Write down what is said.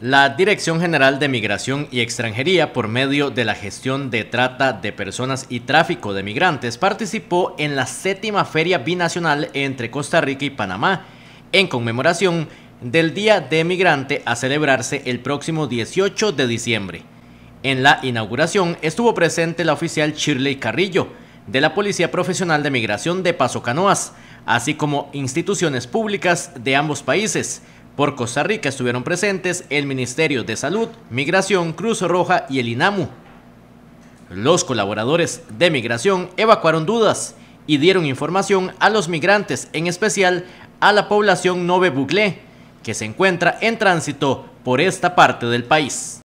La Dirección General de Migración y Extranjería, por medio de la gestión de trata de personas y tráfico de migrantes, participó en la séptima feria binacional entre Costa Rica y Panamá, en conmemoración del Día de Migrante a celebrarse el próximo 18 de diciembre. En la inauguración estuvo presente la oficial Shirley Carrillo, de la Policía Profesional de Migración de Paso Canoas, así como instituciones públicas de ambos países, por Costa Rica estuvieron presentes el Ministerio de Salud, Migración, Cruz Roja y el INAMU. Los colaboradores de Migración evacuaron dudas y dieron información a los migrantes, en especial a la población Nove Buglé, que se encuentra en tránsito por esta parte del país.